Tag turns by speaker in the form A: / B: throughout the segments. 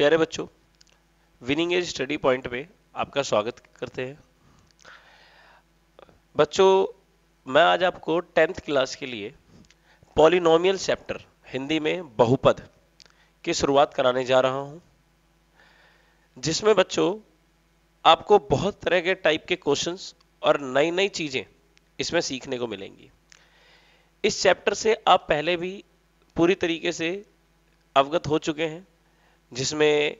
A: प्यारे बच्चों winning as study point में आपका स्वागत करते हैं बच्चों मैं आज आपको टेंथ क्लास के लिए पॉलिनोमियल चैप्टर हिंदी में बहुपद की शुरुआत कराने जा रहा हूं जिसमें बच्चों आपको बहुत तरह के टाइप के क्वेश्चंस और नई नई चीजें इसमें सीखने को मिलेंगी इस चैप्टर से आप पहले भी पूरी तरीके से अवगत हो चुके हैं जिसमें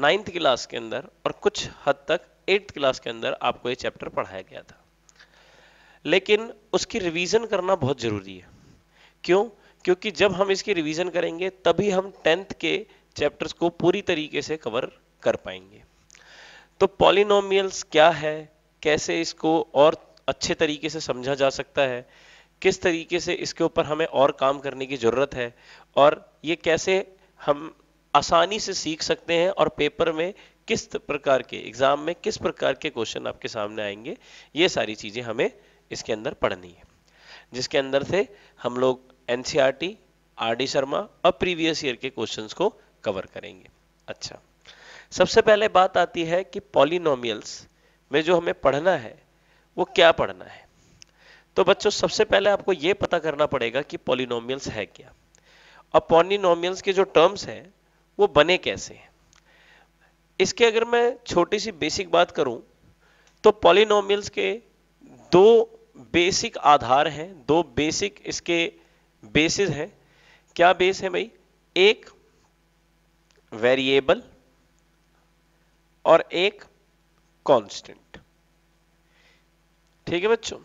A: नाइन्थ क्लास के अंदर और कुछ हद तक एट्थ क्लास के अंदर आपको ये चैप्टर पढ़ाया गया था लेकिन उसकी रिवीजन करना बहुत जरूरी है क्यों क्योंकि जब हम इसकी रिवीजन करेंगे तभी हम टेंथ के चैप्टर्स को पूरी तरीके से कवर कर पाएंगे तो पॉलिनोमियल्स क्या है कैसे इसको और अच्छे तरीके से समझा जा सकता है किस तरीके से इसके ऊपर हमें और काम करने की ज़रूरत है और ये कैसे हम आसानी से सीख सकते हैं और पेपर में किस प्रकार के एग्जाम में किस प्रकार के क्वेश्चन आपके सामने आएंगे ये सारी चीजें हमें इसके अंदर पढ़नी है जिसके अंदर से हम लोग एनसीआरटी आर डी शर्मा और प्रीवियस ईयर के क्वेश्चंस को कवर करेंगे अच्छा सबसे पहले बात आती है कि पॉलिनोमियल्स में जो हमें पढ़ना है वो क्या पढ़ना है तो बच्चों सबसे पहले आपको यह पता करना पड़ेगा कि पॉलिनोमियल्स है क्या और पॉलिनोमियल्स के जो टर्म्स हैं वो बने कैसे इसके अगर मैं छोटी सी बेसिक बात करूं तो पॉलिनोमियल्स के दो बेसिक आधार हैं दो बेसिक इसके बेसिस हैं क्या बेस है भाई एक वेरिएबल और एक कांस्टेंट ठीक है बच्चों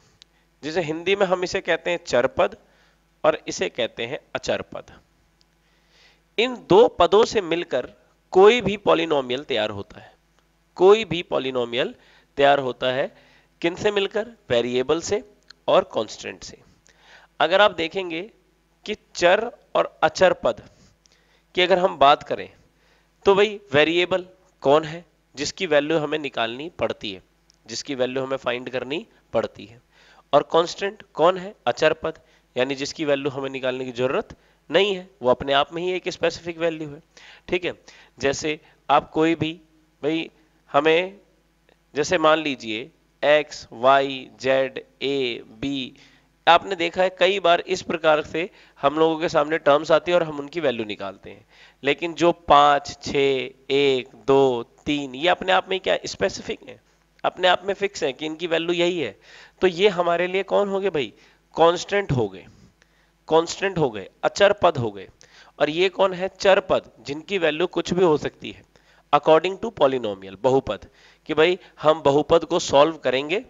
A: जिसे हिंदी में हम इसे कहते हैं चरपद और इसे कहते हैं अचरपद इन दो पदों से मिलकर कोई भी पॉलिनोमियल तैयार होता है कोई भी पॉलिनोमियल तैयार होता है किन से मिलकर वेरिएबल से और कांस्टेंट से अगर आप देखेंगे कि चर और अचर पद की अगर हम बात करें तो भाई वेरिएबल कौन है जिसकी वैल्यू हमें निकालनी पड़ती है जिसकी वैल्यू हमें फाइंड करनी पड़ती है और कांस्टेंट कौन है अचर पद यानी जिसकी वैल्यू हमें निकालने की जरूरत नहीं है वो अपने आप में ही एक स्पेसिफिक वैल्यू है ठीक है जैसे आप कोई भी भाई हमें जैसे मान लीजिए X Y Z A B आपने देखा है कई बार इस प्रकार से हम लोगों के सामने टर्म्स आती है और हम उनकी वैल्यू निकालते हैं लेकिन जो पाँच छ एक दो तीन ये अपने आप में क्या स्पेसिफिक है अपने आप में फिक्स है कि इनकी वैल्यू यही है तो ये हमारे लिए कौन हो गए भाई कॉन्स्टेंट हो गए कांस्टेंट हो गए अचर पद हो गए और ये कौन है चर पद जिनकी वैल्यू कुछ भी हो सकती है अकॉर्डिंग टू पॉलिनोमियल बहुपद कि भाई हम बहुपद को सॉल्व करेंगे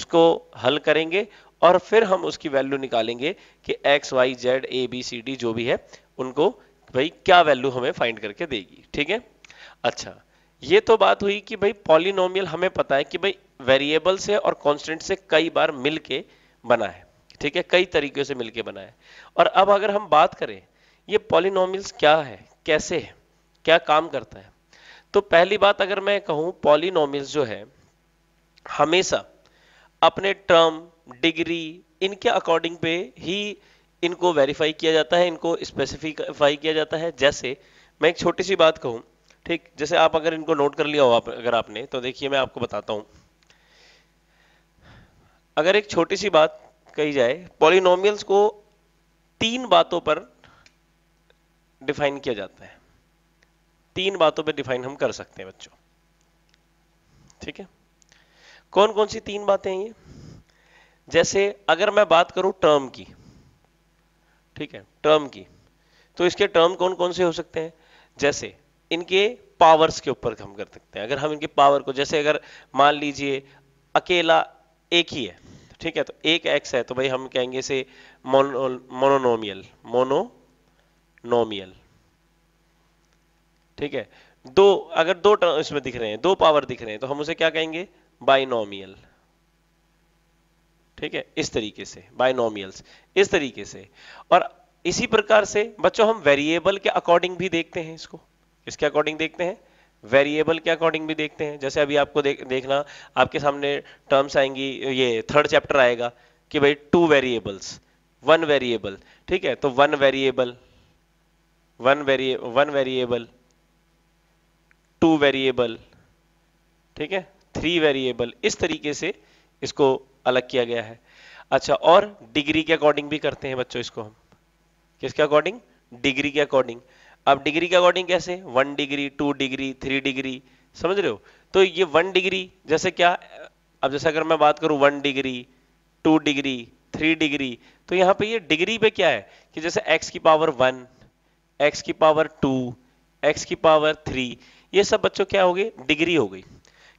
A: उसको हल करेंगे और फिर हम उसकी वैल्यू निकालेंगे कि X Y Z A B C D जो भी है उनको भाई क्या वैल्यू हमें फाइंड करके देगी ठीक है अच्छा ये तो बात हुई कि भाई पॉलिनोमियल हमें पता है कि भाई वेरिएबल से और कांस्टेंट से कई बार मिलके बना है ठीक है कई तरीके से मिलके बना है और अब अगर हम बात करें ये पॉलिनोमिल्स क्या है कैसे है क्या काम करता है तो पहली बात अगर मैं कहूं पॉलिनोमिल्स जो है हमेशा अपने टर्म डिग्री इनके अकॉर्डिंग पे ही इनको वेरीफाई किया जाता है इनको स्पेसिफिकाई किया जाता है जैसे मैं एक छोटी सी बात कहूं ठीक जैसे आप अगर इनको नोट कर लिया हो आप अगर आपने तो देखिए मैं आपको बताता हूं अगर एक छोटी सी बात कही जाए पॉलिनोमियल्स को तीन बातों पर डिफाइन किया जाता है तीन बातों पर डिफाइन हम कर सकते हैं बच्चों ठीक है कौन कौन सी तीन बातें हैं ये जैसे अगर मैं बात करूं टर्म की ठीक है टर्म की तो इसके टर्म कौन कौन से हो सकते हैं जैसे इनके पावर्स के ऊपर हम कर सकते हैं अगर हम इनके पावर को जैसे अगर मान लीजिए अकेला एक ही है ठीक है तो एक एक्स है तो भाई हम कहेंगे इसे मोनोनोमियल मोनोनोमियल ठीक है दो अगर दो इसमें दिख रहे हैं दो पावर दिख रहे हैं तो हम उसे क्या कहेंगे बाइनोमियल ठीक है इस तरीके से बाइनोमियल्स इस तरीके से और इसी प्रकार से बच्चों हम वेरिएबल के अकॉर्डिंग भी देखते हैं इसको इसके अकॉर्डिंग देखते हैं वेरिएबल के अकॉर्डिंग भी देखते हैं जैसे अभी आपको देख, देखना आपके सामने टर्म्स आएंगी ये थर्ड चैप्टर आएगा कि भाई टू वेरिएबल्स वन वेरिएबल ठीक है तो वन वेरिएबल वन वेरिए वन वेरिएबल टू वेरिएबल ठीक है थ्री वेरिएबल इस तरीके से इसको अलग किया गया है अच्छा और डिग्री के अकॉर्डिंग भी करते हैं बच्चों इसको हम किसके अकॉर्डिंग डिग्री के अकॉर्डिंग अब डिग्री के अकॉर्डिंग कैसे one degree two degree three degree समझ रहे हो तो ये वन डिग्री जैसे क्या अब जैसे अगर मैं बात करूं one degree two degree three degree तो यहाँ पे ये डिग्री पे क्या है कि जैसे एक्स की पावर वन एक्स की पावर टू एक्स की पावर थ्री ये सब बच्चों क्या हो गए डिग्री हो गई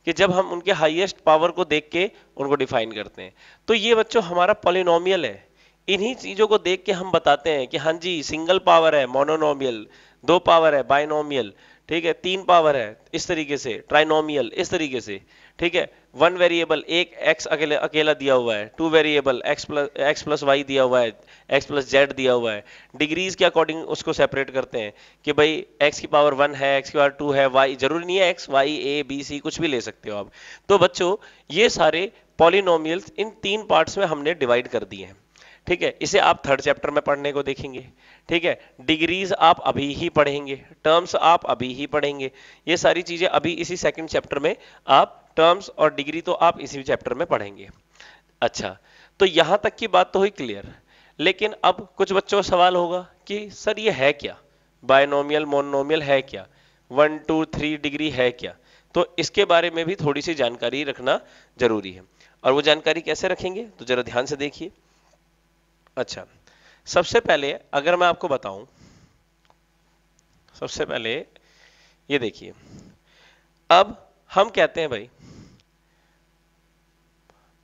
A: कि जब हम उनके हाईएस्ट पावर को देख के उनको डिफाइन करते हैं तो ये बच्चों हमारा पॉलिनोमियल है इन्हीं चीजों को देख के हम बताते हैं कि हाँ जी सिंगल पावर है मोनोनोमियल दो पावर है बाइनोमियल ठीक है तीन पावर है इस तरीके से ट्राइनोमियल इस तरीके से ठीक है वन वेरिएबल एक एक्स अकेले अकेला दिया हुआ है two variable X plus X plus Y दिया हुआ है एक्स प्लस जेड दिया हुआ है डिग्रीज के अकॉर्डिंग उसको सेपरेट करते हैं कि भाई एक्स की पावर वन है एक्स की पावर टू है वाई जरूरी नहीं है X Y A B C कुछ भी ले सकते हो आप तो बच्चों ये सारे पॉलिनोमियल्स इन तीन पार्ट्स में हमने डिवाइड कर दिए हैं ठीक है इसे आप थर्ड चैप्टर में पढ़ने को देखेंगे ठीक है डिग्रीज आप अभी ही पढ़ेंगे टर्म्स आप अभी ही पढ़ेंगे ये सारी चीजें अभी इसी सेकंड चैप्टर में आप टर्म्स और डिग्री तो आप इसी चैप्टर में पढ़ेंगे अच्छा तो यहां तक की बात तो हुई क्लियर लेकिन अब कुछ बच्चों का सवाल होगा कि सर ये है क्या बायोनोमियल मोनोमियल है क्या वन टू थ्री डिग्री है क्या तो इसके बारे में भी थोड़ी सी जानकारी रखना जरूरी है और वो जानकारी कैसे रखेंगे तो जरा ध्यान से देखिए अच्छा सबसे पहले अगर मैं आपको बताऊं सबसे पहले ये देखिए अब हम कहते हैं भाई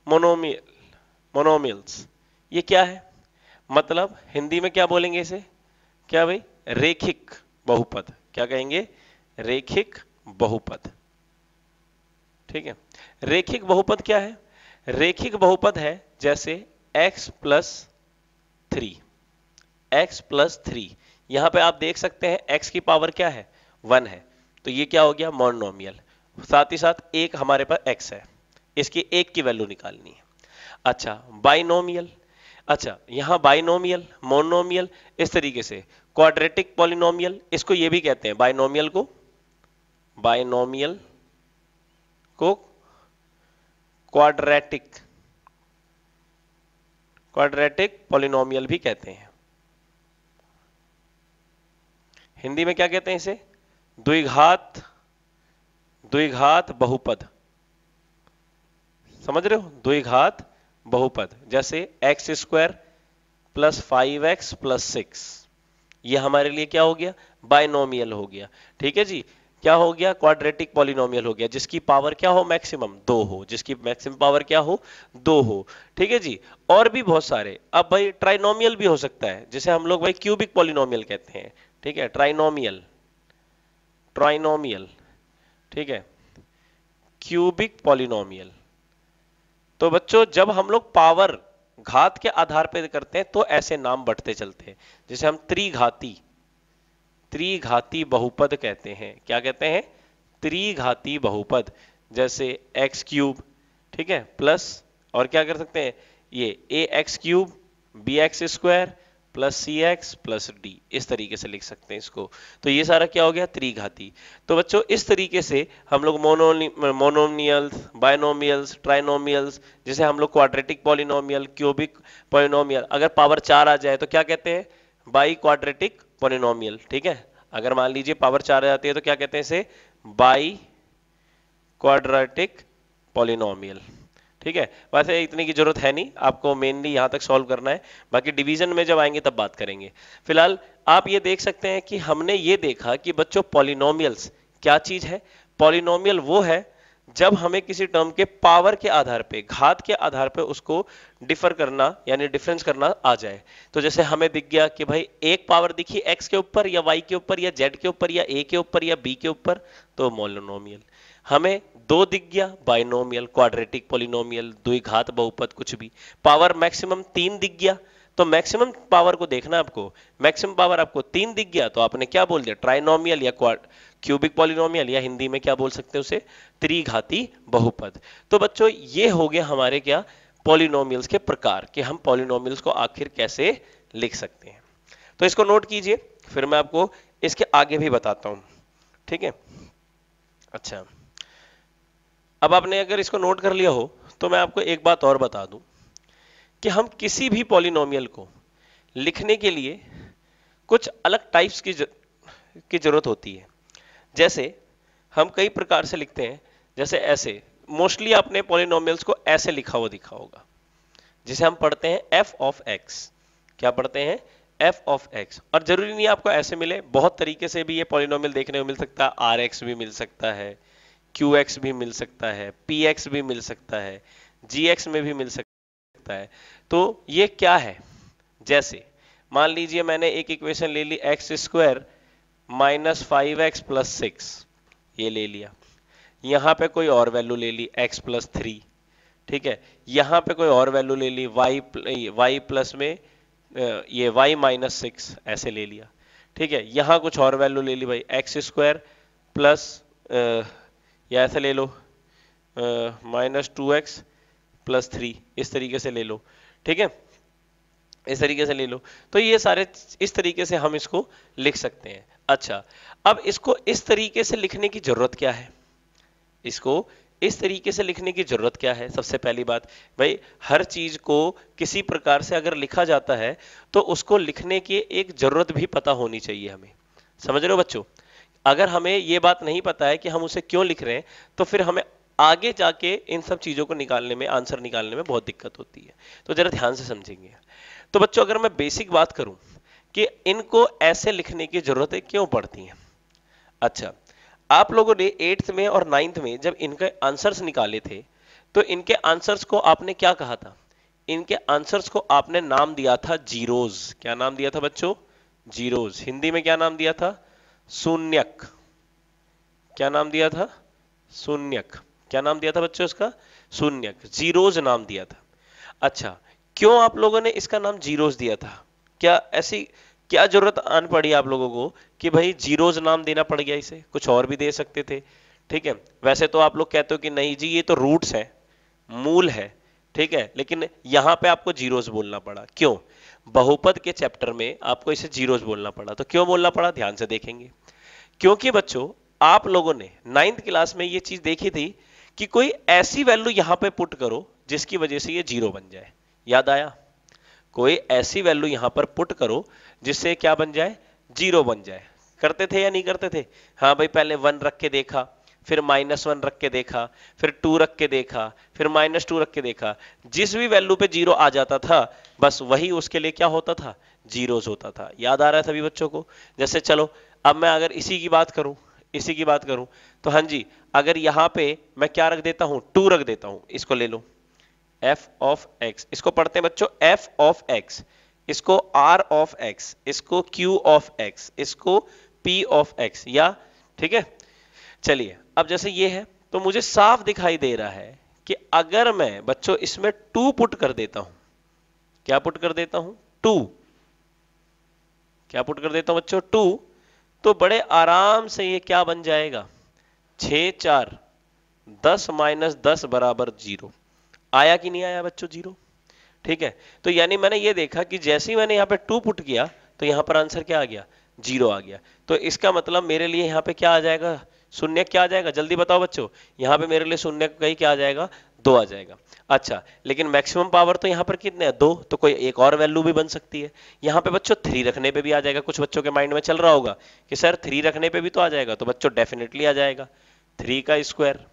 A: मोनोमियल मोनोमियल्स ये क्या है मतलब हिंदी में क्या बोलेंगे इसे क्या भाई रेखिक बहुपद क्या कहेंगे रेखिक बहुपद ठीक है रेखिक बहुपद क्या है रेखिक बहुपद है जैसे x plus three X plus three यहां पे आप देख सकते हैं एक्स की पावर क्या है वन है तो ये क्या हो गया मोनोमियल साथ ही साथ एक हमारे पास एक्स है इसकी एक की वैल्यू निकालनी है अच्छा बाइनोमियल अच्छा यहाँ बाइनोमियल मोनोमियल इस तरीके से क्वाड्रेटिक पॉलिनोमियल इसको ये भी कहते हैं बाइनोमियल को बाइनोमियल को क्वाड्रेटिक क्वाड्रेटिक पॉलिनोमियल भी कहते हैं हिंदी में क्या कहते हैं इसे द्विघात द्विघात बहुपद समझ रहे हो द्विघात बहुपद जैसे X square plus five x plus six ये हमारे लिए क्या हो गया बाइनोमियल हो गया ठीक है जी क्या हो गया क्वाड्रेटिक पॉलिनोमियल हो गया जिसकी पावर क्या हो मैक्सिमम दो हो जिसकी मैक्सिमम पावर क्या हो दो हो ठीक है जी और भी बहुत सारे अब भाई ट्राइनोमियल भी हो सकता है जिसे हम लोग भाई क्यूबिक पॉलिनोमियल कहते हैं ठीक है ट्राइनोमियल ट्राइनोमियल ठीक है क्यूबिक पॉलिनोमियल तो बच्चों जब हम लोग पावर घात के आधार पर करते हैं तो ऐसे नाम बढ़ते चलते हैं जैसे हम त्रिघाती त्रिघाती बहुपद कहते हैं क्या कहते हैं त्रिघाती बहुपद जैसे एक्स क्यूब ठीक है प्लस और क्या कर सकते हैं ये A X cube B X square plus C X plus D इस तरीके से लिख सकते हैं इसको तो ये सारा क्या हो गया त्रिघाती तो बच्चों इस तरीके से हम लोग मोनो मोनोमियल्स बायनोमियल्स ट्राइनोमियल्स जैसे हम लोग क्वाड्रेटिक पॉलिनोमियल क्यूबिक पॉलिनोमियल अगर पावर चार आ जाए तो क्या कहते हैं बाई क्वाड्रेटिक पोलिनोमियल ठीक है अगर मान लीजिए पावर चार आ जाती है तो क्या कहते हैं इसे बाई क्वाड्रेटिक पोलिनोमियल ठीक है वैसे इतने की जरूरत है नहीं आपको मेनली यहां तक सॉल्व करना है बाकी डिवीजन में जब आएंगे तब बात करेंगे फिलहाल आप ये देख सकते हैं कि हमने ये देखा कि बच्चों पॉलिनोमियल्स क्या चीज है पॉलिनोमियल वो है जब हमें किसी टर्म के पावर के आधार पे घात के आधार पे उसको डिफर करना यानी डिफरेंस करना आ जाए तो जैसे हमें दिख गया कि भाई एक पावर दिखी एक्स के ऊपर या वाई के ऊपर या जेड के ऊपर या ए के ऊपर या बी के ऊपर तो मोलोनोमियल हमें दो दिख गया बाइनोमियल क्वाड्रेटिक पोलिनोमियल दुई घात बहुपद कुछ भी पावर मैक्सिमम तीन दिख गया तो मैक्सिमम पावर को देखना आपको मैक्सिमम पावर आपको तीन दिख गया तो आपने क्या बोल दिया ट्राइनोमियल या क्वाड क्यूबिक पॉलिनोमियल या हिंदी में क्या बोल सकते हैं उसे त्रिघाती बहुपद तो बच्चों ये हो गया हमारे क्या पॉलिनोमियल्स के प्रकार कि हम पॉलिनोमियल्स को आखिर कैसे लिख सकते हैं तो इसको नोट कीजिए फिर मैं आपको इसके आगे भी बताता हूं ठीक है अच्छा अब आपने अगर इसको नोट कर लिया हो तो मैं आपको एक बात और बता दूं कि हम किसी भी पॉलिनोमियल को लिखने के लिए कुछ अलग टाइप्स की की जरूरत होती है जैसे हम कई प्रकार से लिखते हैं जैसे ऐसे मोस्टली आपने पॉलिनोमियल्स को ऐसे लिखा हुआ दिखा होगा जिसे हम पढ़ते हैं एफ ऑफ एक्स क्या पढ़ते हैं एफ ऑफ एक्स और जरूरी नहीं आपको ऐसे मिले बहुत तरीके से भी ये पॉलिनोमियल देखने को मिल सकता है आर एक्स भी मिल सकता है क्यू एक्स भी मिल सकता है पी एक्स भी मिल सकता है जी एक्स में भी मिल सकता है तो ये क्या है जैसे मान लीजिए मैंने एक इक्वेशन ले ली X square minus five x plus six ये ले लिया यहाँ पे कोई और वैल्यू ले ली x प्लस थ्री ठीक है यहाँ पे कोई और वैल्यू ले ली y y प्लस में ये y माइनस सिक्स ऐसे ले लिया ठीक है यहाँ कुछ और वैल्यू ले ली भाई एक्स स्क्वायर प्लस या ऐसे ले लो minus two x plus three इस तरीके से ले लो ठीक है इस तरीके से ले लो तो ये सारे इस तरीके से हम इसको लिख सकते हैं अच्छा अब इसको इस तरीके से लिखने की जरूरत क्या है इसको इस तरीके से लिखने की जरूरत क्या है सबसे पहली बात भाई हर चीज को किसी प्रकार से अगर लिखा जाता है तो उसको लिखने की एक जरूरत भी पता होनी चाहिए हमें समझ रहे हो बच्चों अगर हमें ये बात नहीं पता है कि हम उसे क्यों लिख रहे हैं तो फिर हमें आगे जाके इन सब चीजों को निकालने में आंसर निकालने में बहुत दिक्कत होती है तो जरा ध्यान से समझेंगे तो बच्चों अगर मैं बेसिक बात करूं कि इनको ऐसे लिखने की जरूरत क्यों पड़ती है अच्छा आप लोगों ने एट्थ में और नाइन्थ में जब इनके आंसर्स निकाले थे तो इनके आंसर्स को आपने क्या कहा था इनके आंसर्स को आपने नाम दिया था जीरोज क्या नाम दिया था बच्चों जीरोज हिंदी में क्या नाम दिया था शून्यक क्या नाम दिया था शून्यक क्या नाम दिया था बच्चों इसका शून्यक जीरोज नाम दिया था अच्छा क्यों आप लोगों ने इसका नाम जीरोज दिया था क्या ऐसी क्या जरूरत आन पड़ी आप लोगों को कि भाई जीरोज नाम देना पड़ गया इसे कुछ और भी दे सकते थे ठीक है वैसे तो आप लोग कहते हो कि नहीं जी ये तो रूट्स है मूल है ठीक है लेकिन यहां पे आपको जीरोज बोलना पड़ा क्यों बहुपद के चैप्टर में आपको इसे जीरोज बोलना पड़ा तो क्यों बोलना पड़ा ध्यान से देखेंगे क्योंकि बच्चों आप लोगों ने नाइन्थ क्लास में ये चीज देखी थी कि कोई ऐसी वैल्यू यहां पे पुट करो जिसकी वजह से ये जीरो बन जाए याद आया कोई ऐसी वैल्यू यहां पर पुट करो जिससे क्या बन जाए जीरो बन जाए करते थे या नहीं करते थे हाँ भाई पहले वन रख के देखा फिर माइनस वन रख के देखा फिर टू रख के देखा फिर माइनस टू रख के देखा जिस भी वैल्यू पे जीरो आ जाता था बस वही उसके लिए क्या होता था जीरोस होता था याद आ रहा है सभी बच्चों को जैसे चलो अब मैं अगर इसी की बात करूं इसी की बात करूं तो हाँ जी अगर यहां पे मैं क्या रख देता हूं टू रख देता हूं इसको ले लो एफ ऑफ एक्स इसको पढ़ते हैं बच्चों एफ ऑफ एक्स इसको आर ऑफ एक्स इसको क्यू ऑफ एक्स इसको पी ऑफ एक्स या ठीक है चलिए अब जैसे ये है तो मुझे साफ दिखाई दे रहा है कि अगर मैं बच्चों इसमें टू पुट कर देता हूं क्या पुट कर देता हूं टू क्या पुट कर देता हूं बच्चों टू तो बड़े आराम से ये क्या बन जाएगा छ चार दस माइनस दस बराबर जीरो आया कि नहीं आया बच्चों जीरो ठीक है तो यानी मैंने ये देखा कि जैसे ही मैंने यहाँ पे टू पुट किया तो यहाँ पर आंसर क्या आ गया जीरो आ गया तो इसका मतलब मेरे लिए यहाँ पे क्या आ जाएगा शून्य क्या आ जाएगा जल्दी बताओ बच्चों यहाँ पे मेरे लिए शून्य कहीं क्या आ जाएगा दो आ जाएगा अच्छा लेकिन मैक्सिमम पावर तो यहाँ पर कितने है दो तो कोई एक और वैल्यू भी बन सकती है यहाँ पे बच्चों थ्री रखने पे भी आ जाएगा कुछ बच्चों के माइंड में चल रहा होगा कि सर थ्री रखने पे भी तो आ जाएगा तो बच्चों डेफिनेटली आ जाएगा थ्री का स्क्वायर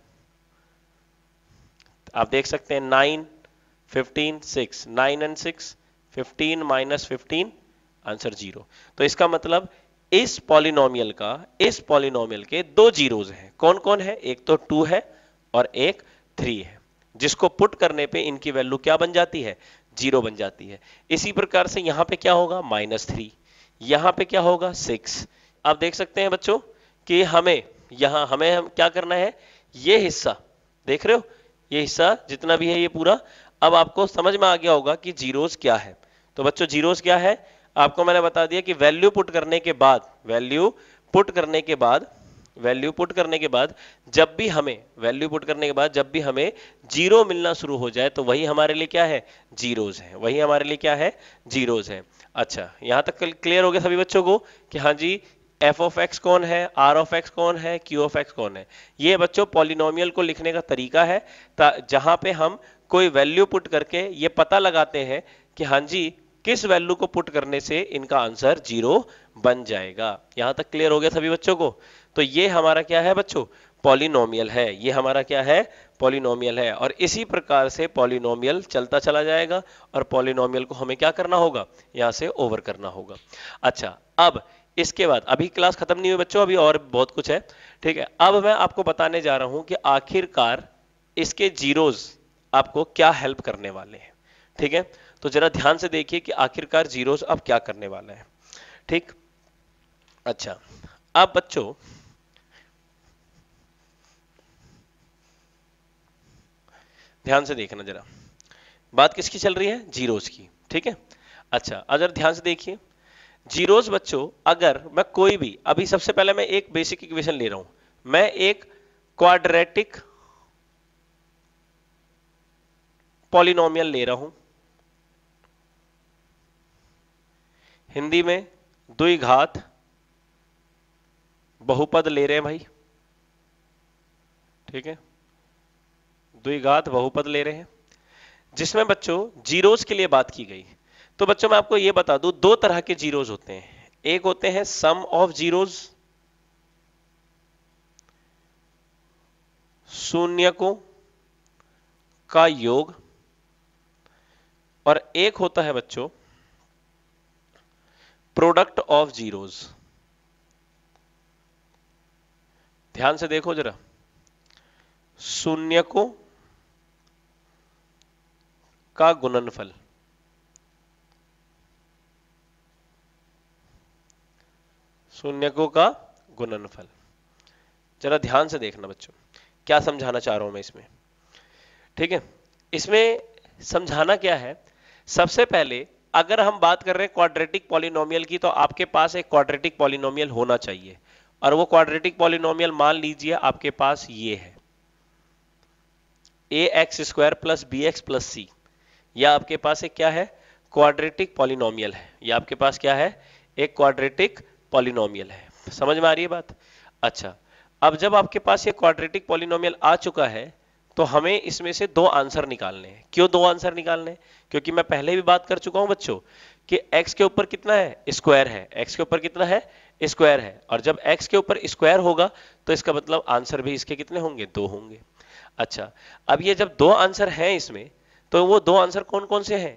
A: आप देख सकते हैं nine fifteen six nine and six fifteen minus fifteen answer zero तो इसका मतलब इस पॉलिनोमियल का इस पॉलिनोमियल के दो जीरोज हैं कौन कौन है एक तो टू है और एक थ्री है जिसको पुट करने पे इनकी वैल्यू क्या बन जाती है जीरो बन जाती है इसी प्रकार से यहां पे क्या होगा माइनस थ्री यहां पे क्या होगा सिक्स आप देख सकते हैं बच्चों कि हमें यहां हमें हम क्या करना है ये हिस्सा देख रहे हो ये हिस्सा जितना भी है ये पूरा अब आपको समझ में आ गया होगा कि जीरोस क्या है तो बच्चों जीरोस क्या है आपको मैंने बता दिया कि वैल्यू पुट करने के बाद वैल्यू पुट करने के बाद वैल्यू पुट करने के बाद जब भी हमें वैल्यू पुट करने के बाद जब भी हमें जीरो मिलना शुरू हो जाए तो वही हमारे लिए क्या है जीरोज है वही हमारे लिए क्या है जीरोज है अच्छा यहां तक क्लियर हो गया सभी बच्चों को कि हाँ जी एफ ऑफ एक्स कौन है आर ऑफ एक्स कौन है क्यू ऑफ एक्स कौन है ये बच्चों पॉलिनोमियल को लिखने का तरीका है जहां पे हम कोई वैल्यू पुट करके ये पता लगाते हैं कि हाँ जी किस वैल्यू को पुट करने से इनका आंसर जीरो बन जाएगा यहां तक क्लियर हो गया सभी बच्चों को तो ये हमारा क्या है बच्चों पॉलिनोमियल है ये हमारा क्या है पॉलिनोमियल है और इसी प्रकार से पॉलिनोमियल चलता चला जाएगा और पॉलिनोमियल को हमें क्या करना होगा यहां से ओवर करना होगा अच्छा अब इसके बाद अभी क्लास खत्म नहीं हुई बच्चों अभी और बहुत कुछ है ठीक है अब मैं आपको बताने जा रहा हूं कि आखिरकार इसके जीरोज आपको क्या हेल्प करने वाले हैं ठीक है तो जरा ध्यान से देखिए कि आखिरकार जीरोज अब क्या करने वाले हैं ठीक अच्छा अब बच्चों ध्यान से देखना जरा बात किसकी चल रही है जीरोज की ठीक है अच्छा अगर ध्यान से देखिए जीरोस बच्चों अगर मैं कोई भी अभी सबसे पहले मैं एक बेसिक इक्वेशन ले रहा हूं मैं एक क्वाड्रेटिक पॉलिनोमियल ले रहा हूं हिंदी में द्विघात बहुपद ले रहे हैं भाई ठीक है दुई घात बहुपद ले रहे हैं जिसमें बच्चों जीरोस के लिए बात की गई तो बच्चों मैं आपको ये बता दू दो तरह के जीरोज होते हैं एक होते हैं सम ऑफ जीरोज शून्य को का योग और एक होता है बच्चों प्रोडक्ट ऑफ जीरोज ध्यान से देखो जरा शून्य को का गुणनफल शून्यकों का गुणनफल जरा ध्यान से देखना बच्चों क्या समझाना चाह रहा हूं मैं इसमें ठीक है इसमें समझाना क्या है सबसे पहले अगर हम बात कर रहे हैं क्वाड्रेटिक पॉलिनोमियल की तो आपके पास एक क्वाड्रेटिक पॉलिनोमियल होना चाहिए और वो क्वाड्रेटिक पॉलिनोमियल मान लीजिए आपके पास ये है A X square plus B X plus C या आपके पास एक क्या है क्वाड्रेटिक पॉलिनोमियल है या आपके पास क्या है एक क्वाड्रेटिक पॉलिनोमियल है समझ में आ रही है बात अच्छा अब जब आपके पास ये क्वाड्रेटिक पॉलिनोमियल आ चुका है तो हमें इसमें से दो आंसर निकालने हैं क्यों दो आंसर निकालने हैं क्योंकि मैं पहले भी बात कर चुका हूं बच्चों कि x के ऊपर कितना है स्क्वायर है x के ऊपर कितना है स्क्वायर है और जब x के ऊपर स्क्वायर होगा तो इसका मतलब आंसर भी इसके कितने होंगे दो होंगे अच्छा अब ये जब दो आंसर हैं इसमें तो वो दो आंसर कौन कौन से हैं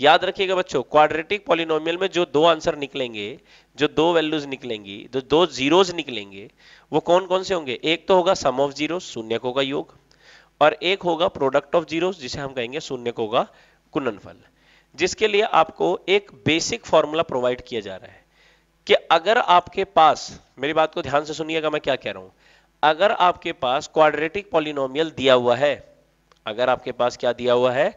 A: याद रखिएगा बच्चों क्वाड्रेटिक पॉलिनोमियल में जो दो आंसर निकलेंगे जो दो वैल्यूज निकलेंगी जो दो जीरोज निकलेंगे वो कौन कौन से होंगे एक तो होगा सम ऑफ जीरो शून्य को का योग और एक होगा प्रोडक्ट ऑफ जीरो जिसे हम कहेंगे शून्य को का कुननफल जिसके लिए आपको एक बेसिक फॉर्मूला प्रोवाइड किया जा रहा है कि अगर आपके पास मेरी बात को ध्यान से सुनिएगा मैं क्या कह रहा हूं अगर आपके पास क्वाड्रेटिक पॉलिनोमियल दिया हुआ है अगर आपके पास क्या दिया हुआ है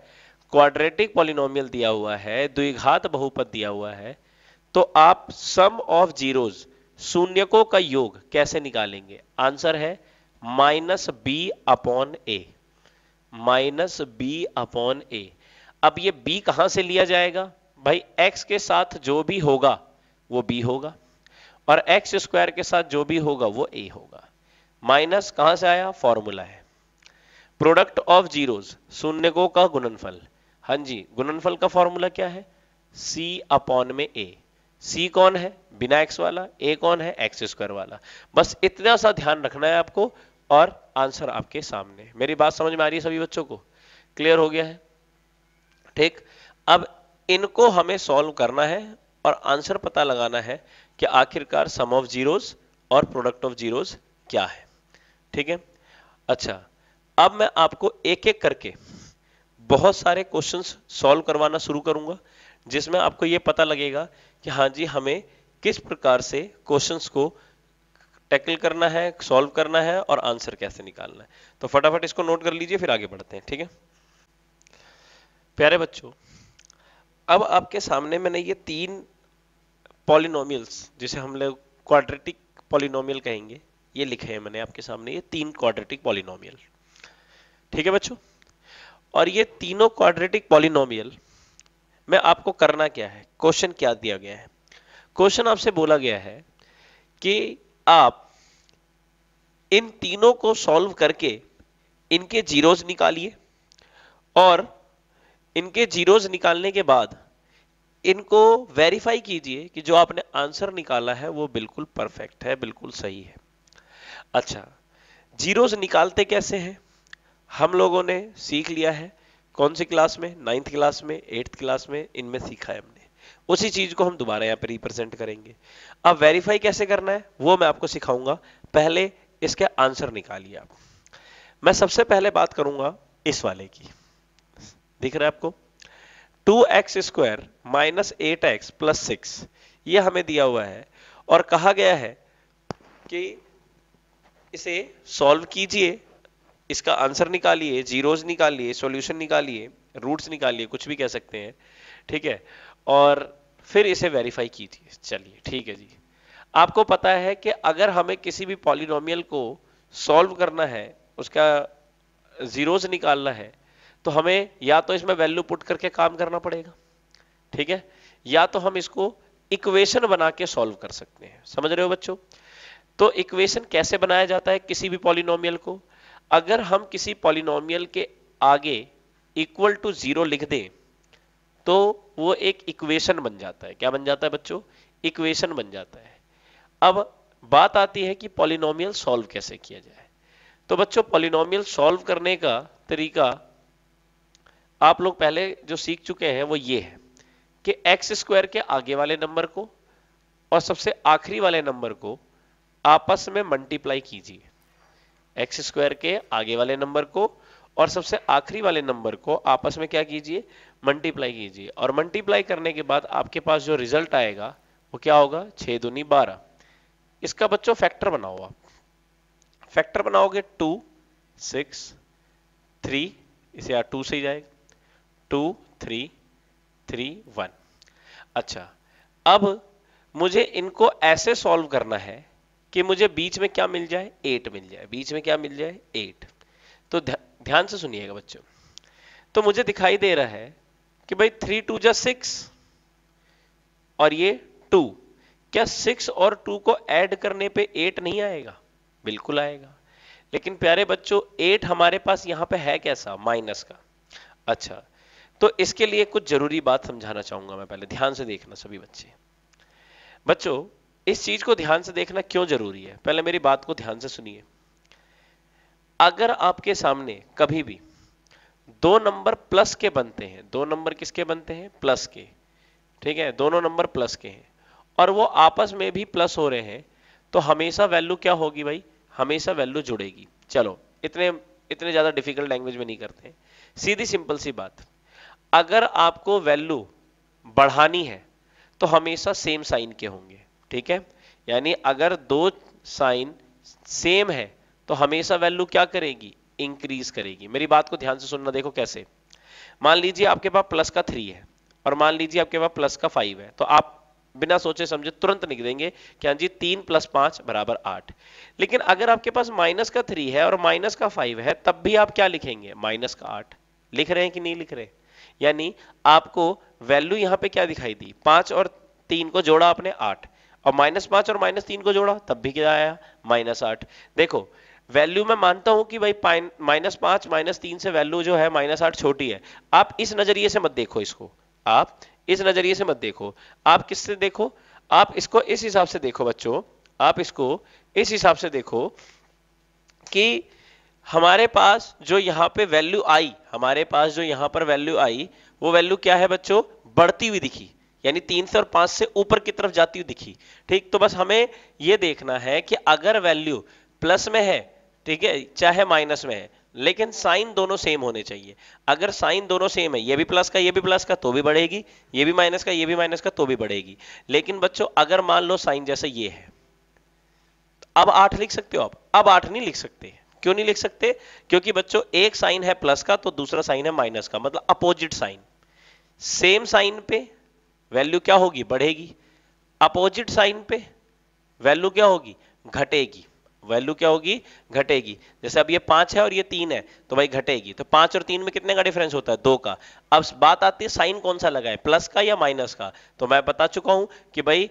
A: क्वाड्रेटिक पॉलिनोमियल दिया हुआ है द्विघात बहुपद दिया हुआ है तो आप सम ऑफ जीरोज शून्यकों का योग कैसे निकालेंगे आंसर है minus B upon A minus B upon A अब ये बी कहां से लिया जाएगा भाई एक्स के साथ जो भी होगा वो बी होगा और एक्स स्क्वायर के साथ जो भी होगा वो ए होगा माइनस कहां से आया फॉर्मूला है प्रोडक्ट ऑफ जीरोस शून्यकों का गुणनफल हाँ जी गुणनफल का फॉर्मूला क्या है सी अपॉन में ए सी कौन है बिना एक्स वाला ए कौन है एक्स स्क्वायर वाला बस इतना सा ध्यान रखना है आपको और आंसर आपके सामने मेरी बात समझ में आ रही है सभी बच्चों को क्लियर हो गया है ठीक अब इनको हमें सॉल्व करना है और आंसर पता लगाना है कि आखिरकार सम ऑफ जीरोस और प्रोडक्ट ऑफ जीरोस क्या है ठीक है अच्छा अब मैं आपको एक एक करके बहुत सारे क्वेश्चंस सॉल्व करवाना शुरू करूंगा जिसमें आपको ये पता लगेगा कि हाँ जी हमें किस प्रकार से क्वेश्चंस को टैकल करना है सॉल्व करना है और आंसर कैसे निकालना है तो फटाफट इसको नोट कर लीजिए फिर आगे बढ़ते हैं ठीक है प्यारे बच्चों अब आपके सामने मैंने ये तीन पॉलिनोमियल्स जिसे हम लोग क्वाड्रेटिक पॉलिनोमियल कहेंगे ये लिखे हैं मैंने आपके सामने ये तीन क्वाड्रेटिक पॉलिनोमियल ठीक है बच्चों और ये तीनों क्वाड्रेटिक पॉलिनोमियल मैं आपको करना क्या है क्वेश्चन क्या दिया गया है क्वेश्चन आपसे बोला गया है कि आप इन तीनों को सॉल्व करके इनके जीरोज निकालिए और इनके जीरोज निकालने के बाद इनको वेरीफाई कीजिए कि जो आपने आंसर निकाला है वो बिल्कुल परफेक्ट है बिल्कुल सही है अच्छा जीरोज निकालते कैसे हैं हम लोगों ने सीख लिया है कौन सी क्लास में नाइन्थ क्लास में एट्थ क्लास में इनमें सीखा है हमने उसी चीज को हम दोबारा यहाँ पे रिप्रेजेंट करेंगे अब वेरीफाई कैसे करना है वो मैं आपको सिखाऊंगा पहले इसके आंसर निकालिए आप मैं सबसे पहले बात करूंगा इस वाले की दिख रहा है आपको two X square minus eight X plus six ये हमें दिया हुआ है और कहा गया है कि इसे सॉल्व कीजिए इसका आंसर निकालिए जीरोज निकालिए सॉल्यूशन निकालिए रूट्स निकालिए कुछ भी कह सकते हैं ठीक है और फिर इसे वेरीफाई कीजिए चलिए ठीक है जी आपको पता है कि अगर हमें किसी भी पॉलिनोमियल को सॉल्व करना है उसका जीरोज निकालना है तो हमें या तो इसमें वैल्यू पुट करके काम करना पड़ेगा ठीक है या तो हम इसको इक्वेशन बना के सॉल्व कर सकते हैं समझ रहे हो बच्चों तो इक्वेशन कैसे बनाया जाता है किसी भी पॉलिनोमियल को अगर हम किसी पॉलिनोमियल के आगे इक्वल टू जीरो लिख दें तो वो एक इक्वेशन बन जाता है क्या बन जाता है बच्चों इक्वेशन बन जाता है अब बात आती है कि पॉलिनोमियल सॉल्व कैसे किया जाए तो बच्चों पॉलिनोमियल सॉल्व करने का तरीका आप लोग पहले जो सीख चुके हैं वो ये है कि एक्स स्क्वायर के आगे वाले नंबर को और सबसे आखिरी वाले नंबर को आपस में मल्टीप्लाई कीजिए एक्स स्क्वायर के आगे वाले नंबर को और सबसे आखिरी वाले नंबर को आपस में क्या कीजिए मल्टीप्लाई कीजिए और मल्टीप्लाई करने के बाद आपके पास जो रिजल्ट आएगा वो क्या होगा छह दुनी बारह इसका बच्चों फैक्टर बनाओ आप फैक्टर बनाओगे टू सिक्स थ्री इसे आप टू से ही जाएगा टू थ्री थ्री वन अच्छा अब मुझे इनको ऐसे सॉल्व करना है कि मुझे बीच में क्या मिल जाए एट मिल जाए बीच में क्या मिल जाए एट तो ध्यान से सुनिएगा बच्चों तो मुझे दिखाई दे रहा है कि भाई थ्री टू जा सिक्स और ये टू क्या सिक्स और टू को ऐड करने पे एट नहीं आएगा बिल्कुल आएगा लेकिन प्यारे बच्चों एट हमारे पास यहां पे है कैसा माइनस का अच्छा तो इसके लिए कुछ जरूरी बात समझाना चाहूंगा मैं पहले ध्यान से देखना सभी बच्चे बच्चों इस चीज को ध्यान से देखना क्यों जरूरी है पहले मेरी बात को ध्यान से सुनिए अगर आपके सामने कभी भी दो नंबर प्लस के बनते हैं दो नंबर किसके बनते हैं प्लस के ठीक है दोनों नंबर प्लस के हैं और वो आपस में भी प्लस हो रहे हैं तो हमेशा वैल्यू क्या होगी भाई हमेशा वैल्यू जुड़ेगी चलो इतने इतने ज्यादा डिफिकल्ट लैंग्वेज में नहीं करते सीधी सिंपल सी बात अगर आपको वैल्यू बढ़ानी है तो हमेशा सेम साइन के होंगे ठीक है यानी अगर दो साइन सेम है तो हमेशा वैल्यू क्या करेगी इंक्रीज करेगी मेरी बात को ध्यान से सुनना देखो कैसे मान लीजिए आपके पास प्लस का थ्री है और मान लीजिए आपके पास प्लस का फाइव है तो आप बिना सोचे समझे तुरंत लिख देंगे कि हाँ जी तीन प्लस पांच बराबर आठ लेकिन अगर आपके पास माइनस का थ्री है और माइनस का फाइव है तब भी आप क्या लिखेंगे माइनस का आठ लिख रहे हैं कि नहीं लिख रहे यानी आपको वैल्यू यहां पे क्या दिखाई दी पांच और तीन को जोड़ा आपने आठ और माइनस पांच और माइनस तीन को जोड़ा तब भी क्या आया माइनस आठ देखो वैल्यू मैं मानता हूं कि भाई माइनस पांच माइनस तीन से वैल्यू जो है माइनस आठ छोटी है आप इस नजरिए से मत देखो इसको आप इस नजरिए से मत देखो आप किससे देखो आप इसको इस हिसाब से देखो बच्चों आप इसको इस हिसाब से देखो कि हमारे पास जो यहां पे वैल्यू आई हमारे पास जो यहां पर वैल्यू आई वो वैल्यू क्या है बच्चों बढ़ती हुई दिखी यानी 300 और 5 से ऊपर की तरफ जाती हुई दिखी ठीक तो बस हमें यह देखना है कि अगर वैल्यू प्लस में है ठीक है चाहे माइनस में है लेकिन साइन दोनों सेम होने चाहिए अगर साइन दोनों सेम है ये भी प्लस का ये भी प्लस का तो भी बढ़ेगी ये भी माइनस का ये भी माइनस का तो भी बढ़ेगी लेकिन बच्चों अगर मान लो साइन जैसे ये है अब आठ लिख सकते हो आप अब आठ नहीं लिख सकते क्यों नहीं लिख सकते क्योंकि बच्चों एक साइन है प्लस का तो दूसरा साइन है माइनस का मतलब अपोजिट साइन सेम साइन पे वैल्यू क्या होगी बढ़ेगी अपोजिट साइन पे वैल्यू क्या होगी घटेगी वैल्यू क्या होगी घटेगी जैसे अब ये पांच है और ये तीन है तो भाई घटेगी तो पांच और तीन में कितने का डिफरेंस होता है दो का अब बात आती है साइन कौन सा लगाए प्लस का या माइनस का तो मैं बता चुका हूं कि भाई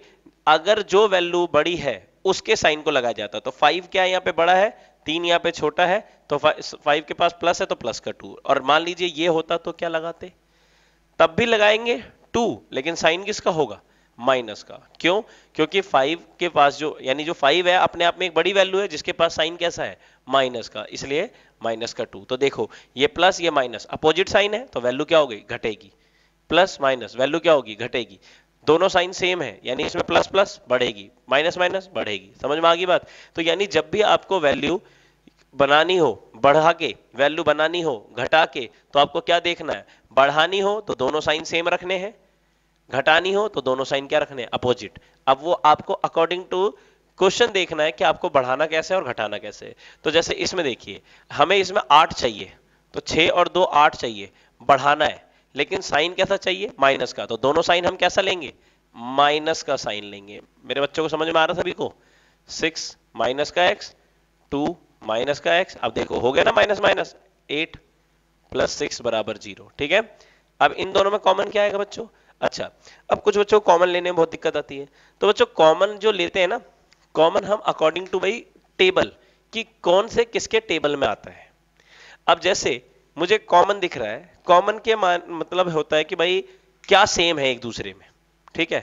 A: अगर जो वैल्यू बड़ी है उसके साइन को लगाया जाता है तो फाइव क्या यहाँ पे बड़ा है तीन यहाँ पे छोटा है तो फाइव के पास प्लस है तो प्लस का टू और मान लीजिए ये होता तो क्या लगाते तब भी लगाएंगे टू लेकिन साइन किसका होगा माइनस का क्यों क्योंकि फाइव के पास जो यानी जो फाइव है अपने आप में एक बड़ी वैल्यू है जिसके पास साइन कैसा है माइनस का इसलिए माइनस का टू तो देखो ये प्लस ये माइनस अपोजिट साइन है तो वैल्यू क्या होगी घटेगी प्लस माइनस वैल्यू क्या होगी घटेगी दोनों साइन सेम है यानी इसमें प्लस प्लस बढ़ेगी माइनस माइनस बढ़ेगी समझ में आ गई बात तो यानी जब भी आपको वैल्यू बनानी हो बढ़ा के वैल्यू बनानी हो घटा के तो आपको क्या देखना है बढ़ानी हो तो दोनों साइन सेम रखने हैं घटानी हो तो दोनों साइन क्या रखने हैं अपोजिट अब वो आपको अकॉर्डिंग टू क्वेश्चन देखना है कि आपको बढ़ाना कैसे और घटाना कैसे है तो जैसे इसमें देखिए हमें इसमें आठ चाहिए तो छ और दो आठ चाहिए बढ़ाना है लेकिन साइन कैसा चाहिए माइनस का तो दोनों साइन हम कैसा लेंगे माइनस का साइन लेंगे मेरे बच्चों को समझ में आ रहा सभी को सिक्स माइनस का एक्स टू माइनस का एक्स अब देखो हो गया ना minus minus eight plus six बराबर जीरो ठीक है अब इन दोनों में कॉमन क्या आएगा बच्चों अच्छा अब कुछ बच्चों कॉमन लेने में बहुत दिक्कत आती है तो बच्चों कॉमन जो लेते हैं ना कॉमन हम अकॉर्डिंग टू भाई टेबल कि कौन से किसके टेबल में आता है अब जैसे मुझे कॉमन दिख रहा है कॉमन के मतलब होता है कि भाई क्या सेम है एक दूसरे में ठीक है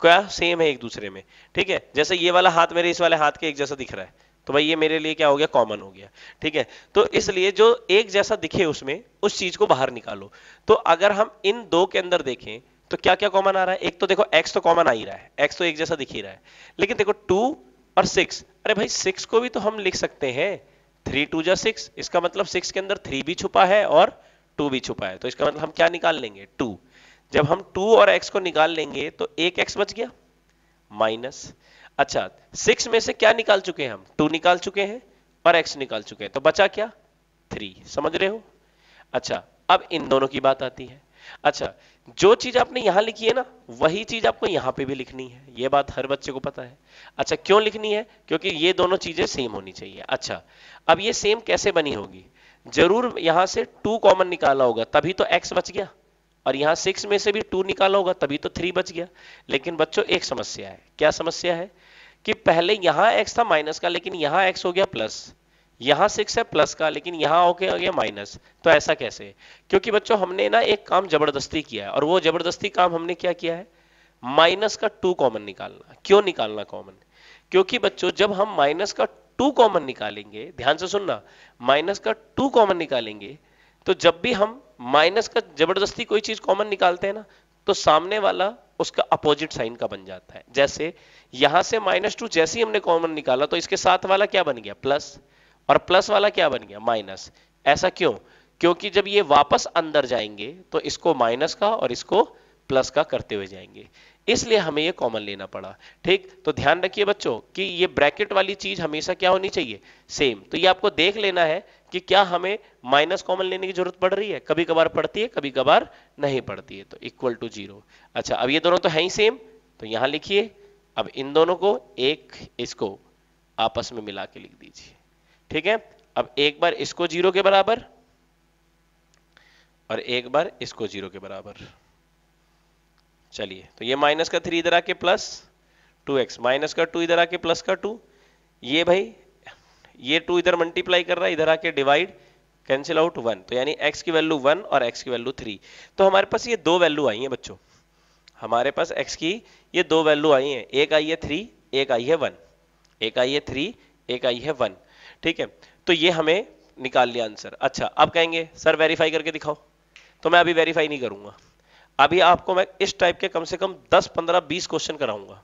A: क्या सेम है एक दूसरे में ठीक है जैसे ये वाला हाथ मेरे इस वाले हाथ के एक जैसा दिख रहा है तो भाई ये मेरे लिए क्या हो गया कॉमन हो गया ठीक है तो इसलिए जो एक जैसा दिखे उसमें उस चीज को बाहर निकालो तो अगर हम इन दो के अंदर देखें तो क्या क्या कॉमन आ रहा है एक तो देखो एक्स तो कॉमन आ ही रहा है एक्स तो एक जैसा दिख ही रहा है लेकिन देखो टू और सिक्स अरे भाई सिक्स को भी तो हम लिख सकते हैं थ्री टू जा सिक्स इसका मतलब सिक्स के अंदर थ्री भी छुपा है और टू भी छुपा है तो इसका मतलब हम क्या निकाल लेंगे टू जब हम टू और एक्स को निकाल लेंगे तो एक एक्स बच गया माइनस अच्छा सिक्स में से क्या निकाल चुके हैं हम टू निकाल चुके हैं और एक्स निकाल चुके हैं तो बचा क्या थ्री समझ रहे हो अच्छा अब इन दोनों की बात आती है अच्छा जो चीज आपने यहां लिखी है ना वही चीज आपको यहां पे भी लिखनी है यह बात हर बच्चे को पता है अच्छा क्यों लिखनी है क्योंकि ये दोनों चीजें सेम होनी चाहिए अच्छा अब ये सेम कैसे बनी होगी जरूर यहां से टू कॉमन निकाला होगा तभी तो एक्स बच गया और यहां सिक्स में से भी टू निकाला होगा तभी तो थ्री बच गया लेकिन बच्चों एक समस्या है क्या समस्या है कि पहले यहां एक्स था माइनस का लेकिन यहां एक्स हो गया प्लस यहां सिक्स है प्लस का लेकिन यहां हो आ गया माइनस तो ऐसा कैसे क्योंकि बच्चों हमने ना एक काम जबरदस्ती किया है और वो जबरदस्ती काम हमने क्या किया है माइनस का टू कॉमन निकालना क्यों निकालना कॉमन क्योंकि बच्चों जब हम माइनस का टू कॉमन निकालेंगे ध्यान से सुनना माइनस का टू कॉमन निकालेंगे तो जब भी हम माइनस का जबरदस्ती कोई चीज कॉमन निकालते हैं ना तो सामने वाला उसका अपोजिट साइन का बन जाता है जैसे यहां से माइनस टू जैसे ही हमने कॉमन निकाला तो इसके साथ वाला क्या बन गया प्लस और प्लस वाला क्या बन गया माइनस ऐसा क्यों क्योंकि जब ये वापस अंदर जाएंगे तो इसको माइनस का और इसको प्लस का करते हुए जाएंगे इसलिए हमें ये कॉमन लेना पड़ा ठीक तो ध्यान रखिए बच्चों कि ये ब्रैकेट वाली चीज हमेशा क्या होनी चाहिए सेम तो ये आपको देख लेना है कि क्या हमें माइनस कॉमन लेने की जरूरत पड़ रही है कभी कभार पड़ती है कभी कभार नहीं पड़ती है तो इक्वल टू जीरो अच्छा अब ये दोनों तो है ही सेम तो यहां लिखिए अब इन दोनों को एक इसको आपस में मिला के लिख दीजिए ठीक है अब एक बार इसको जीरो के बराबर और एक बार इसको जीरो के बराबर चलिए तो ये माइनस का थ्री इधर आके प्लस टू एक्स माइनस का टू इधर आके प्लस का टू ये भाई ये टू इधर मल्टीप्लाई कर रहा है इधर आके डिवाइड कैंसिल आउट वन तो यानी एक्स की वैल्यू वन और एक्स की वैल्यू थ्री तो हमारे पास ये दो वैल्यू आई है बच्चों हमारे पास x की ये दो वैल्यू आई हैं एक आई है थ्री एक आई है वन एक आई है थ्री एक आई है वन ठीक है तो ये हमें निकाल लिया आंसर अच्छा अब कहेंगे सर वेरीफाई करके दिखाओ तो मैं अभी वेरीफाई नहीं करूंगा अभी आपको मैं इस टाइप के कम से कम 10, 15, 20 क्वेश्चन कराऊंगा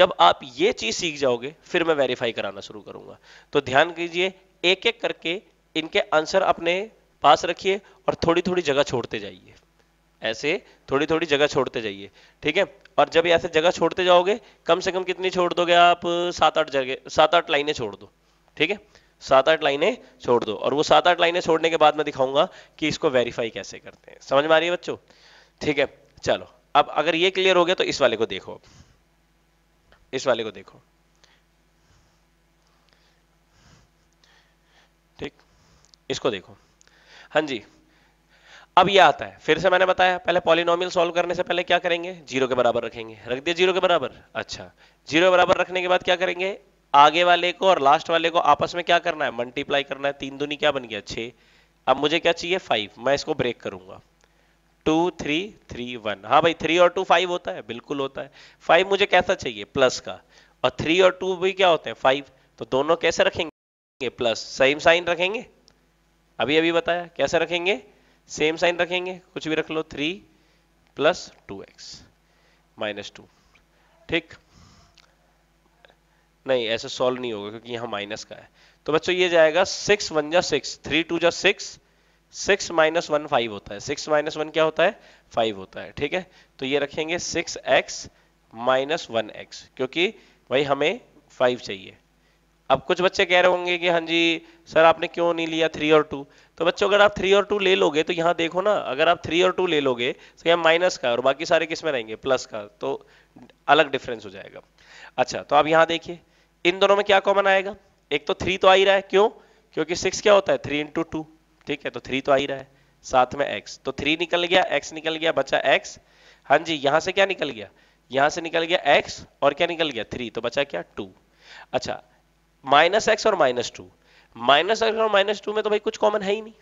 A: जब आप ये चीज सीख जाओगे फिर मैं वेरीफाई कराना शुरू करूंगा तो ध्यान कीजिए एक एक करके इनके आंसर अपने पास रखिए और थोड़ी थोड़ी जगह छोड़ते जाइए ऐसे थोड़ी थोड़ी जगह छोड़ते जाइए ठीक है और जब ऐसे जगह छोड़ते जाओगे कम से कम कितनी छोड़ दोगे आप सात आठ जगह सात आठ लाइनें छोड़ दो ठीक है सात आठ लाइनें छोड़ दो और वो सात आठ लाइनें छोड़ने के बाद मैं दिखाऊंगा कि इसको वेरीफाई कैसे करते हैं समझ में आ रही है बच्चों ठीक है चलो अब अगर ये क्लियर हो गया तो इस वाले को देखो इस वाले को देखो ठीक इसको देखो हाँ जी अब ये आता है फिर से मैंने बताया पहले पॉलिनोमियल सॉल्व करने से पहले क्या करेंगे जीरो के बराबर रखेंगे रख दिया जीरो के बराबर अच्छा जीरो बराबर रखने के बाद क्या करेंगे आगे वाले को और लास्ट वाले को आपस में क्या करना है मल्टीप्लाई करना है तीन दुनी क्या बन गया छे अब मुझे क्या चाहिए फाइव मैं इसको ब्रेक करूंगा टू थ्री थ्री वन हाँ भाई थ्री और टू फाइव होता है बिल्कुल होता है फाइव मुझे कैसा चाहिए प्लस का और थ्री और टू भी क्या होते हैं फाइव तो दोनों कैसे रखेंगे प्लस सेम साइन रखेंगे अभी अभी बताया कैसे रखेंगे सेम साइन रखेंगे कुछ भी रख लो three plus two X minus two ठीक नहीं ऐसे सॉल्व नहीं होगा क्योंकि यहां माइनस का है तो बच्चों ये जाएगा सिक्स वन जा सिक्स थ्री टू जा six six minus one five होता है सिक्स माइनस वन क्या होता है फाइव होता है ठीक है तो ये रखेंगे six X minus one X क्योंकि भाई हमें फाइव चाहिए अब कुछ बच्चे कह रहे होंगे कि हाँ जी सर आपने क्यों नहीं लिया थ्री और टू तो बच्चों अगर आप थ्री और टू ले लोगे तो यहाँ देखो ना अगर आप थ्री और टू ले लोगे तो यहाँ माइनस का और बाकी सारे किस में रहेंगे प्लस का तो अलग डिफरेंस हो जाएगा अच्छा तो आप यहाँ देखिए इन दोनों में क्या कॉमन आएगा एक तो थ्री तो आ ही रहा है क्यों क्योंकि सिक्स क्या होता है थ्री इंटू टू ठीक है तो थ्री तो आ ही रहा है साथ में एक्स तो थ्री निकल गया एक्स निकल गया बचा एक्स हाँ जी यहाँ से क्या निकल गया यहाँ से निकल गया एक्स और क्या निकल गया थ्री तो बचा क्या टू अच्छा माइनस एक्स और माइनस टू माइनस अगर माइनस टू में तो भाई कुछ कॉमन है ही नहीं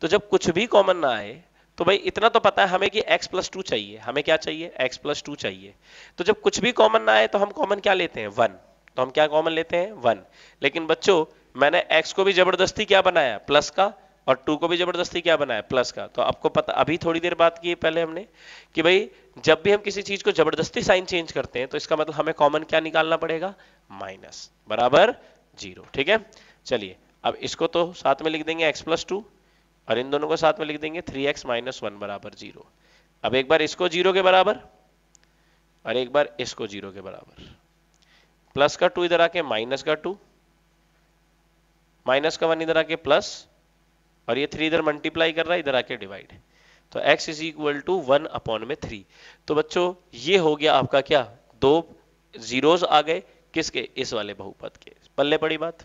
A: तो जब कुछ भी कॉमन ना आए तो भाई इतना तो पता है हमें कि x प्लस टू चाहिए हमें क्या चाहिए x प्लस टू चाहिए तो जब कुछ भी कॉमन ना आए तो हम कॉमन क्या लेते हैं वन तो हम क्या कॉमन लेते हैं वन लेकिन बच्चों मैंने x को भी जबरदस्ती क्या बनाया प्लस का और टू को भी जबरदस्ती क्या बनाया प्लस का तो आपको पता अभी थोड़ी देर बात की पहले हमने कि भाई जब भी हम किसी चीज को जबरदस्ती साइन चेंज करते हैं तो इसका मतलब हमें कॉमन क्या निकालना पड़ेगा माइनस बराबर जीरो ठीक है चलिए अब इसको तो साथ में लिख देंगे x प्लस टू और इन दोनों को साथ में लिख देंगे थ्री एक्स माइनस वन बराबर जीरो अब एक बार इसको जीरो के बराबर और एक बार इसको जीरो के बराबर प्लस का टू इधर आके माइनस का टू माइनस का वन इधर आके प्लस और ये थ्री इधर मल्टीप्लाई कर रहा है इधर आके डिवाइड तो x is equal to one upon में थ्री तो बच्चों ये हो गया आपका क्या दो जीरोस आ गए किसके इस वाले बहुपद के पल्ले पड़ी बात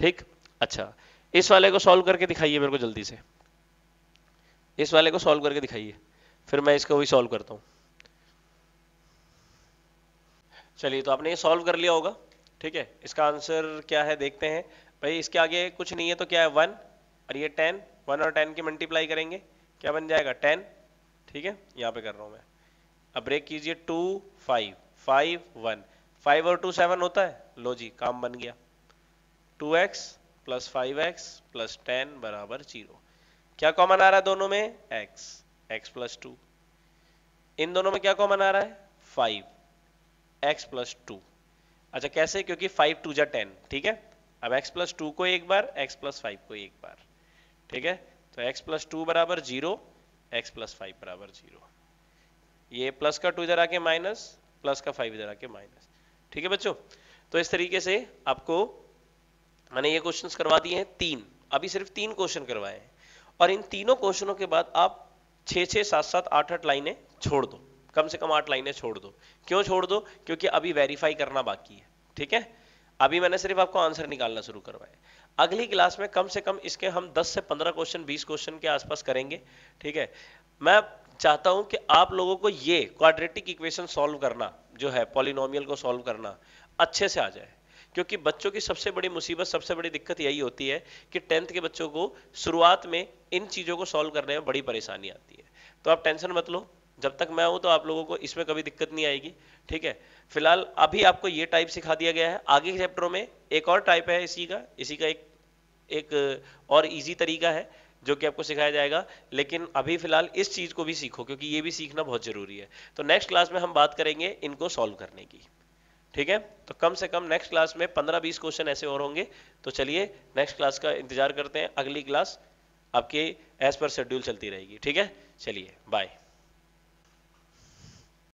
A: ठीक अच्छा इस वाले को सॉल्व करके दिखाइए मेरे को जल्दी से इस वाले को सॉल्व करके दिखाइए फिर मैं इसको भी सॉल्व करता हूं चलिए तो आपने ये सॉल्व कर लिया होगा ठीक है इसका आंसर क्या है देखते हैं भाई इसके आगे कुछ नहीं है तो क्या है वन और ये टेन वन और टेन की मल्टीप्लाई करेंगे क्या बन जाएगा टेन ठीक है यहाँ पे कर रहा हूँ मैं अब ब्रेक कीजिए two five five one five और टू सेवन होता है लो जी काम बन गया two x plus five x plus ten बराबर जीरो क्या कॉमन आ रहा है दोनों में x x प्लस टू इन दोनों में क्या कॉमन आ रहा है फाइव एक्स प्लस टू अच्छा कैसे क्योंकि फाइव टू जा टेन ठीक है अब x प्लस टू को एक बार x प्लस फाइव को एक बार ठीक है तो x प्लस टू बराबर जीरो एक्स प्लस फाइव बराबर जीरो ये प्लस का टू इधर आके माइनस प्लस का फाइव इधर आके माइनस ठीक है बच्चों तो इस तरीके से आपको मैंने ये क्वेश्चन करवा दिए हैं तीन अभी सिर्फ तीन क्वेश्चन करवाए हैं और इन तीनों क्वेश्चनों के बाद आप छः छः सात सात आठ आठ लाइनें छोड़ दो कम से कम आठ लाइनें छोड़ दो क्यों छोड़ दो क्योंकि अभी वेरीफाई करना बाकी है ठीक है अभी मैंने सिर्फ आपको आंसर निकालना शुरू करवाया अगली क्लास में कम से कम इसके हम 10 से 15 क्वेश्चन 20 क्वेश्चन के आसपास करेंगे ठीक है मैं चाहता हूं कि आप लोगों को ये क्वाड्रेटिक इक्वेशन सॉल्व करना जो है पॉलिनोमियल को सॉल्व करना अच्छे से आ जाए क्योंकि बच्चों की सबसे बड़ी मुसीबत सबसे बड़ी दिक्कत यही होती है कि टेंथ के बच्चों को शुरुआत में इन चीज़ों को सॉल्व करने में बड़ी परेशानी आती है तो आप टेंशन मत लो जब तक मैं हूं तो आप लोगों को इसमें कभी दिक्कत नहीं आएगी ठीक है फिलहाल अभी आपको ये टाइप सिखा दिया गया है आगे के चैप्टरों में एक और टाइप है इसी का इसी का एक एक और इजी तरीका है जो कि आपको सिखाया जाएगा लेकिन अभी फिलहाल इस चीज़ को भी सीखो क्योंकि ये भी सीखना बहुत ज़रूरी है तो नेक्स्ट क्लास में हम बात करेंगे इनको सॉल्व करने की ठीक है तो कम से कम नेक्स्ट क्लास में पंद्रह बीस क्वेश्चन ऐसे और होंगे तो चलिए नेक्स्ट क्लास का इंतजार करते हैं अगली क्लास आपकी एज पर शेड्यूल चलती रहेगी ठीक है चलिए बाय